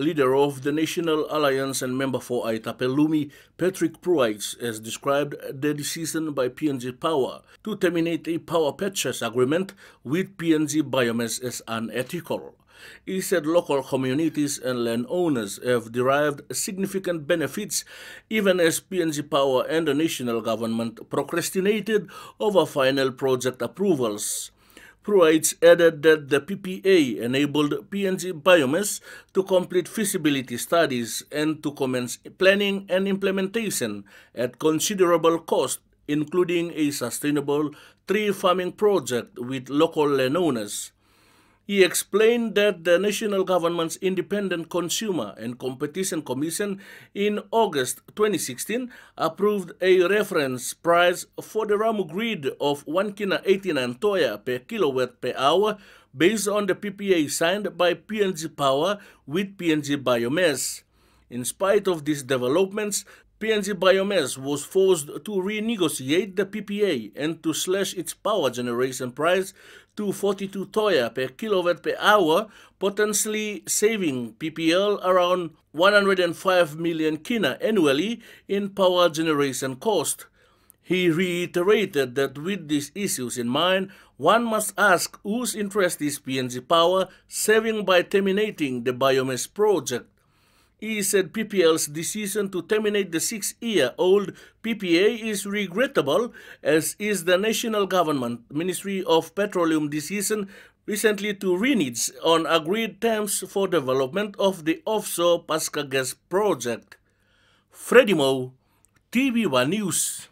leader of the National Alliance and member for Aitapelumi, Patrick Pruites, has described the decision by PNG Power to terminate a power purchase agreement with PNG Biomass as unethical. He said local communities and landowners have derived significant benefits even as PNG Power and the national government procrastinated over final project approvals. Pruites added that the PPA enabled PNG Biomass to complete feasibility studies and to commence planning and implementation at considerable cost, including a sustainable tree farming project with local landowners. He explained that the national government's Independent Consumer and Competition Commission in August 2016 approved a reference price for the Ramu grid of 1 kina 89 toya per kilowatt per hour based on the PPA signed by PNG Power with PNG Biomass. In spite of these developments, PNG Biomass was forced to renegotiate the PPA and to slash its power generation price to 42 toya per kilowatt per hour, potentially saving PPL around 105 million kina annually in power generation cost. He reiterated that with these issues in mind, one must ask whose interest is PNG Power saving by terminating the biomass project. He said PPL's decision to terminate the six-year-old PPA is regrettable, as is the national government Ministry of Petroleum decision recently to renege on agreed terms for development of the offshore Pasca project. Freddie Mo, TV1 News.